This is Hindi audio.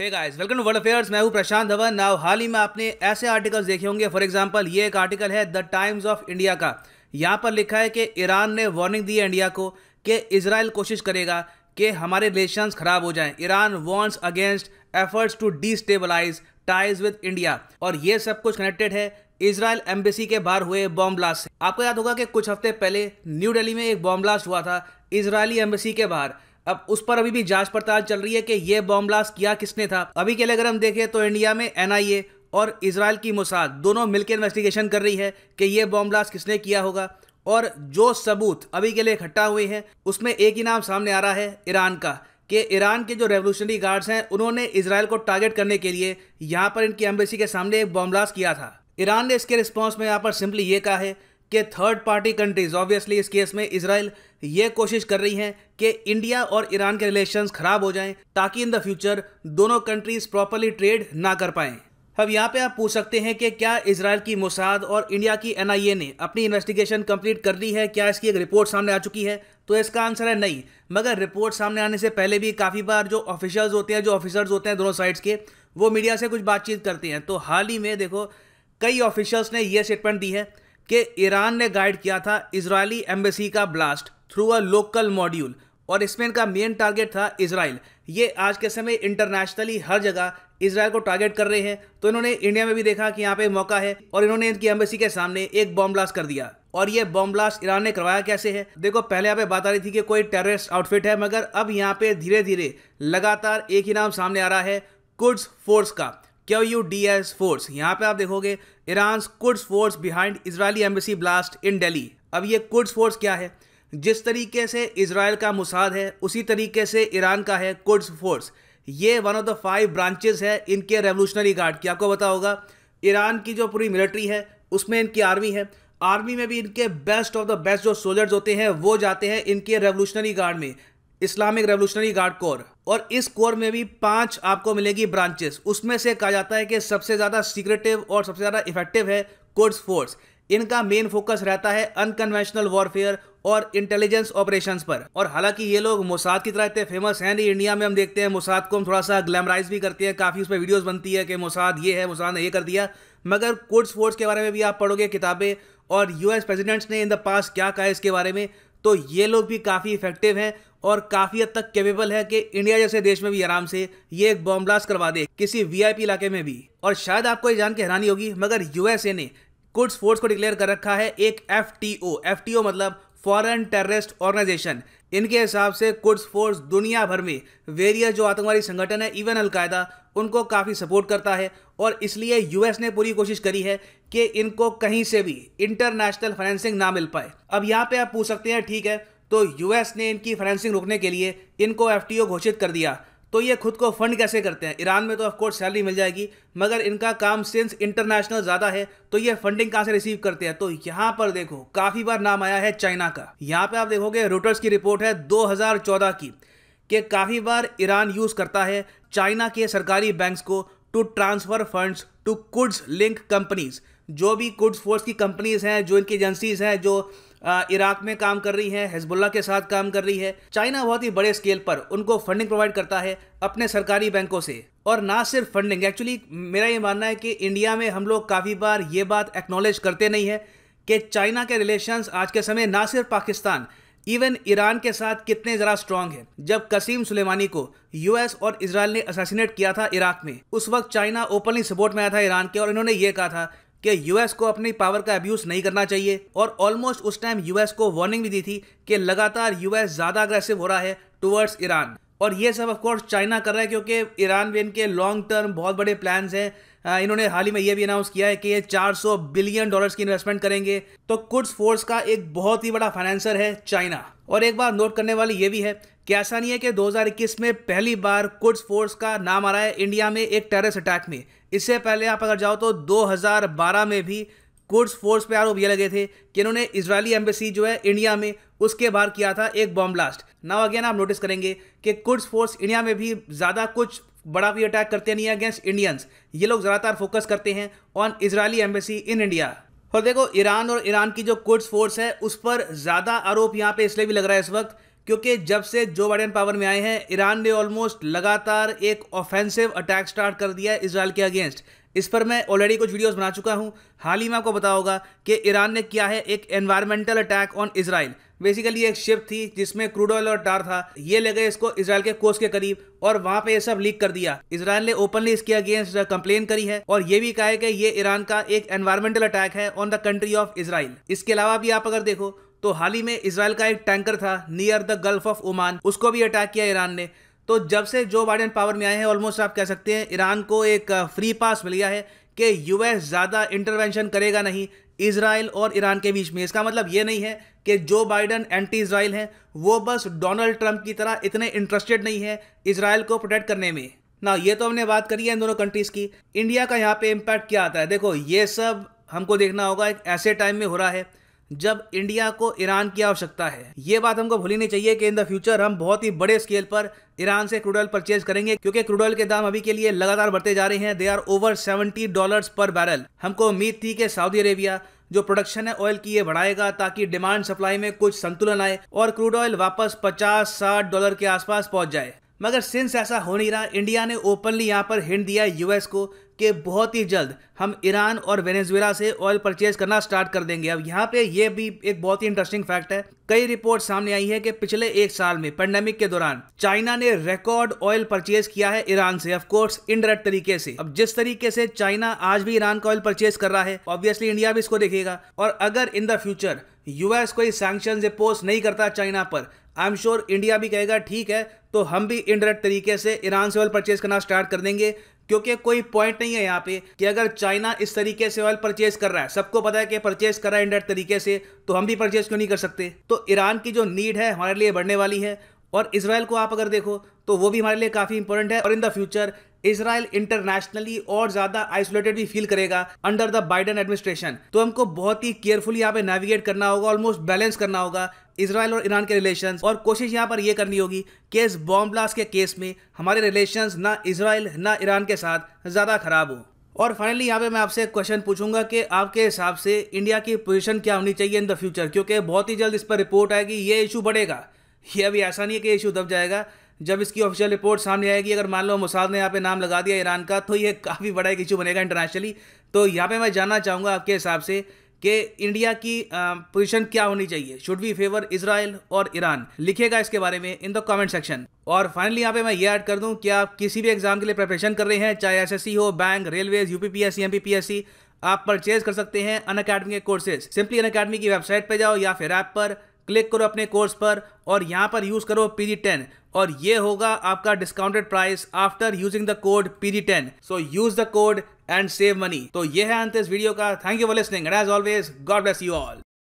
hey guys welcome to world affairs मैं हूं प्रशांत धवन नाउ हाल ही में आपने ऐसे आर्टिकल्स देखे होंगे फॉर एग्जांपल ये एक आर्टिकल है द टाइम्स ऑफ इंडिया का यहां पर लिखा है कि ईरान ने वार्निंग दी है इंडिया को कि इसराइल कोशिश करेगा कि हमारे रिलेशंस खराब हो जाएं Iran wants against efforts to destabilise ties with India और ये सब कुछ कनेक्टेड है इसराइल एम्बेसी के बाहर हुए बॉम्ब ब्लास्ट से आपको याद होगा कि कुछ हफ्ते पहले न्यू डेली में एक बॉम्ब ब्लास्ट हुआ था इसराइली एम्बेसी के बाहर अब उस पर अभी भी जांच पड़ताल चल रही है कि यह बॉम्ब ब्लास्ट किया किसने था अभी के लिए अगर हम देखें तो इंडिया में एनआईए और इसराइल की मोसाद दोनों मिलकर इन्वेस्टिगेशन कर रही है कि यह बॉम्ब ब्लास्ट किसने किया होगा और जो सबूत अभी के लिए इकट्ठा हुए हैं उसमें एक ही नाम सामने आ रहा है ईरान का कि ईरान के जो रेवोल्यूशनरी गार्ड्स हैं उन्होंने इसराइल को टारगेट करने के लिए यहाँ पर इनकी एम्बेसी के सामने एक बॉम्ब ब्लास्ट किया था ईरान ने इसके रिस्पॉन्स में यहाँ पर सिंपली ये कहा है कि थर्ड पार्टी कंट्रीज़ ऑब्वियसली इस केस में इसराइल ये कोशिश कर रही है कि इंडिया और ईरान के रिलेशंस ख़राब हो जाएं ताकि इन द फ्यूचर दोनों कंट्रीज़ प्रॉपरली ट्रेड ना कर पाएं अब यहाँ पे आप पूछ सकते हैं कि क्या इसराइल की मोसाद और इंडिया की एन ने अपनी इन्वेस्टिगेशन कंप्लीट कर ली है क्या इसकी एक रिपोर्ट सामने आ चुकी है तो इसका आंसर है नहीं मगर रिपोर्ट सामने आने से पहले भी काफ़ी बार जो ऑफिशल्स होते हैं जो ऑफिसर्स होते हैं दोनों साइड्स के वो मीडिया से कुछ बातचीत करते हैं तो हाल ही में देखो कई ऑफिशियल्स ने यह स्टेटमेंट दी है कि ईरान ने गाइड किया था इसराइली एम्बेसी का blast through a local module और इसमें इनका मेन टारगेट था इसराइल ये आज के समय इंटरनेशनली हर जगह इसराइल को टारगेट कर रहे हैं तो इन्होंने इंडिया में भी देखा कि यहाँ पे मौका है और इन्होंने इनकी एम्बेसी के सामने एक बॉम्ब ब्लास्ट कर दिया और ये बॉम्ब ब्लास्ट ईरान ने करवाया कैसे है देखो पहले यहाँ पे बात आ रही थी कि कोई टेररिस्ट आउटफिट है मगर अब यहाँ पे धीरे धीरे लगातार एक ही नाम सामने आ रहा है कुड्स फोर्स का Q U D S force यहाँ पे आप देखोगे Iran Quds force behind Israeli embassy blast in Delhi अब ये कुड्स फोर्स क्या है जिस तरीके से इसराइल का मुसाद है उसी तरीके से ईरान का है कुड्स फोर्स ये one of the five branches है इनके रेवोल्यूशनरी गार्ड की आपको बता होगा ईरान की जो पूरी मिलिट्री है उसमें इनकी आर्मी है आर्मी में भी इनके बेस्ट ऑफ द बेस्ट जो सोल्जर्स होते हैं वो जाते हैं इनके रेवोल्यूशनरी गार्ड में इस्लामिक रेवोल्यूशनरी गार्ड कोर और इस कोर में भी पांच आपको मिलेगी ब्रांचेस उसमें से कहा जाता है कि सबसे ज़्यादा सीक्रेटिव और सबसे ज़्यादा इफेक्टिव है कोर्ड्स फोर्स इनका मेन फोकस रहता है अनकन्वेंशनल वॉरफेयर और इंटेलिजेंस ऑपरेशंस पर और हालांकि ये लोग मोसाद की तरह इतने फेमस हैं नहीं इंडिया में हम देखते हैं मोसाद को हम थोड़ा सा ग्लैमराइज भी करते हैं काफ़ी उस पर वीडियोज़ बनती है कि मोसाद ये है मोसाद ने ये कर दिया मगर कुड्स फोर्स के बारे में भी आप पढ़ोगे किताबें और यूएस प्रेसिडेंट्स ने इन द पास क्या कहा इसके बारे में तो ये लोग भी काफ़ी इफेक्टिव हैं और काफ़ी हद तक कैपेबल है कि इंडिया जैसे देश में भी आराम से ये एक बॉम्ब ब्लास्ट करवा दे किसी वीआईपी इलाके में भी और शायद आपको ये जान के हैरानी होगी मगर यूएसए ने कुड्स फोर्स को डिक्लेयर कर रखा है एक एफ टी मतलब फॉरन टेररिस्ट ऑर्गेनाइजेशन इनके हिसाब से कुड्स फोर्स दुनिया भर में वेरियस जो आतंकवादी संगठन है इवन अलकायदा उनको काफ़ी सपोर्ट करता है और इसलिए यूएस ने पूरी कोशिश करी है कि इनको कहीं से भी इंटरनेशनल फाइनेंसिंग ना मिल पाए अब यहाँ पे आप पूछ सकते हैं ठीक है तो यूएस ने इनकी फाइनेंसिंग रोकने के लिए इनको एफ घोषित कर दिया तो ये खुद को फंड कैसे करते हैं ईरान में तो ऑफकोर्स सैलरी मिल जाएगी मगर इनका काम सिंस इंटरनेशनल ज़्यादा है तो ये फंडिंग कहाँ से रिसीव करते हैं तो यहाँ पर देखो काफ़ी बार नाम आया है चाइना का यहाँ पे आप देखोगे रोटर्स की रिपोर्ट है 2014 की कि काफ़ी बार ईरान यूज़ करता है चाइना के सरकारी बैंक्स को to transfer funds to Quds link companies जो भी कुड्स फोर्स की कंपनीज हैं जो इनकी एजेंसीज हैं जो इराक में काम कर रही है हिजबुल्ला के साथ काम कर रही है चाइना बहुत ही बड़े स्केल पर उनको फंडिंग प्रोवाइड करता है अपने सरकारी बैंकों से और ना सिर्फ फंडिंग एक्चुअली मेरा ये मानना है कि इंडिया में हम लोग काफ़ी बार ये बात एक्नॉलेज करते नहीं है कि चाइना के रिलेशंस आज के समय ना सिर्फ पाकिस्तान इवन ईरान के साथ कितने ज़रा स्ट्रांग हैं जब कसीम सुलेमानी को यूएस और इसराइल ने असासीनेट किया था इराक में उस वक्त चाइना ओपनली सपोर्ट में आया था ईरान के और इन्होंने ये कहा था कि यूएस को अपनी पावर का अब्यूज नहीं करना चाहिए और ऑलमोस्ट उस टाइम यूएस को वार्निंग भी दी थी कि लगातार यूएस ज़्यादा अग्रेसिव हो रहा है टुवर्ड्स ईरान और ये सब ऑफकोर्स चाइना कर रहा है क्योंकि ईरान में इनके लॉन्ग टर्म बहुत बड़े प्लान्स हैं इन्होंने हाल ही में यह भी अनाउंस किया है कि ये 400 बिलियन डॉलर्स की इन्वेस्टमेंट करेंगे तो कुड्स फोर्स का एक बहुत ही बड़ा फाइनेंसर है चाइना और एक बार नोट करने वाली ये भी है कि ऐसा नहीं है कि 2021 में पहली बार कुड्स फोर्स का नाम आ रहा है इंडिया में एक टेरिस अटैक में इससे पहले आप अगर जाओ तो 2012 में भी कुड्स फोर्स पे आरोप ये लगे थे कि इन्होंने इजरायली एम्बेसी जो है इंडिया में उसके बाहर किया था एक बॉम्ब ब्लास्ट नाउ अगेन आप नोटिस करेंगे कि कुड्स फोर्स इंडिया में भी ज़्यादा कुछ बड़ा भी अटैक करते नहीं है अगेंस्ट इंडियंस ये लोग ज़्यादातर फोकस करते हैं on Israeli embassy in India और देखो ईरान और ईरान की जो कुड्स फोर्स है उस पर ज़्यादा आरोप यहाँ पे इसलिए भी लग रहा है इस वक्त क्योंकि जब से जो बाइडन पावर में आए हैं ईरान ने ऑलमोस्ट लगातार एक ऑफेंसिव अटैक स्टार्ट कर दिया है इसराइल के अगेंस्ट इस पर मैं ऑलरेडी कुछ वीडियोस बना चुका हूं हाल ही में आपको बताऊंगा होगा कि ईरान ने किया है एक environmental attack on Israel basically एक शिप थी जिसमें क्रूड ऑयल और टार था ये ले गए इसको इसराइल के कोस के करीब और वहां पे ये सब लीक कर दिया इसराइल ने ओपनली इसके अगेंस्ट कंप्लेन करी है और ये भी कहा है कि ये ईरान का एक एनवायरमेंटल अटैक है on the country of Israel इसके अलावा भी आप अगर देखो तो हाल ही में इसराइल का एक टैंकर था near the gulf of Oman उसको भी अटैक किया ईरान ने तो जब से जो बाइडन पावर में आए हैं ऑलमोस्ट आप कह सकते हैं ईरान को एक फ्री uh, पास मिल गया है कि यूएस ज़्यादा इंटरवेंशन करेगा नहीं इसराइल और ईरान के बीच में इसका मतलब ये नहीं है कि जो बाइडन एंटी इसराइल हैं वो बस डोनाल्ड ट्रंप की तरह इतने इंटरेस्टेड नहीं है इसराइल को प्रोटेक्ट करने में ना ये तो हमने बात करी है इन दोनों कंट्रीज़ की इंडिया का यहाँ पे इम्पैक्ट क्या आता है देखो ये सब हमको देखना होगा एक ऐसे टाइम में हो रहा है जब इंडिया को ईरान की आवश्यकता है ये बात हमको भूली नहीं चाहिए कि इन द फ्यूचर हम बहुत ही बड़े स्केल पर ईरान से क्रूड ऑयल परचेज करेंगे क्योंकि क्रूड ऑयल के दाम अभी के लिए लगातार बढ़ते जा रहे हैं they are over seventy dollar per barrel हमको उम्मीद थी कि सऊदी अरेबिया जो प्रोडक्शन है ऑयल की ये बढ़ाएगा ताकि डिमांड सप्लाई में कुछ संतुलन आए और क्रूड ऑयल वापस पचास साठ डॉलर के आसपास पहुंच जाए मगर सिंस ऐसा हो नहीं रहा इंडिया ने ओपनली यहाँ पर हिंट दिया यूएस को कि बहुत ही जल्द हम ईरान और वेनेजुएला से ऑयल परचेज करना स्टार्ट कर देंगे अब यहाँ पे ये भी एक बहुत ही इंटरेस्टिंग फैक्ट है कई रिपोर्ट सामने आई है कि पिछले एक साल में पेंडेमिक के दौरान चाइना ने रिकॉर्ड ऑयल परचेज किया है ईरान से ऑफ कोर्स इनडायरेक्ट तरीके से अब जिस तरीके से चाइना आज भी ईरान का ऑयल परचेज कर रहा है ऑब्वियसली इंडिया भी इसको देखेगा और अगर इन द फ्यूचर यूएस कोई सैंक्शन इम्पोज नहीं करता चाइना पर आई एम श्योर इंडिया भी कहेगा ठीक है तो हम भी इनडायरेक्ट तरीके से ईरान से ऑयल परचेज करना स्टार्ट कर देंगे क्योंकि कोई पॉइंट नहीं है यहाँ पे कि अगर चाइना इस तरीके से ऑयल परचेज कर रहा है सबको पता है कि परचेज कर रहा है इंडायरेक्ट तरीके से तो हम भी परचेज क्यों नहीं कर सकते तो ईरान की जो नीड है हमारे लिए बढ़ने वाली है और इसराइल को आप अगर देखो तो वो भी हमारे लिए काफ़ी इंपॉर्टेंट है और in the future Israel internationally और ज्यादा आइसोलेटेड भी फील करेगा अंडर द बाइडन एडमिनिस्ट्रेशन तो हमको बहुत ही केयरफुल यहाँ पे नेविगेट करना होगा ऑलमोस्ट बैलेंस करना होगा इसराइल और ईरान के रिलेशंस और कोशिश यहाँ पर यह करनी होगी कि इस बॉम्ब ब्लास्ट के केस में हमारे रिलेशंस ना इसराइल ना ईरान के साथ ज़्यादा खराब हो और फाइनली यहाँ पे मैं आपसे एक क्वेश्चन पूछूंगा कि आपके हिसाब से इंडिया की पोजीशन क्या होनी चाहिए इन द फ्यूचर क्योंकि बहुत ही जल्द इस पर रिपोर्ट आएगी ये इशू बढ़ेगा ये अभी ऐसा नहीं है कि इशू दब जाएगा जब इसकी ऑफिशियल रिपोर्ट सामने आएगी अगर मान लो मुसाद ने यहाँ पे नाम लगा दिया ईरान का तो ये काफ़ी बड़ा एक इशू बनेगा इंटरनेशनली तो यहाँ पे मैं जानना चाहूँगा आपके हिसाब से कि इंडिया की पोजीशन क्या होनी चाहिए शुड वी फेवर इसराइल और ईरान लिखेगा इसके बारे में इन द कमेंट सेक्शन और फाइनली यहाँ पे मैं ये ऐड कर दूं कि आप किसी भी एग्जाम के लिए प्रिपरेशन कर रहे हैं चाहे एस हो बैंक रेलवेज यूपीपीएससी पी आप परचेज कर सकते हैं अन अकेडमी के कोर्सेज सिंपली अन अकेडमी की वेबसाइट पर जाओ या फिर ऐप पर क्लिक करो अपने कोर्स पर और यहाँ पर यूज़ करो पी टेन और ये होगा आपका discounted price after using the code P ten so use the code and save money तो ये है अंत इस वीडियो का thank you for listening and as always God bless you all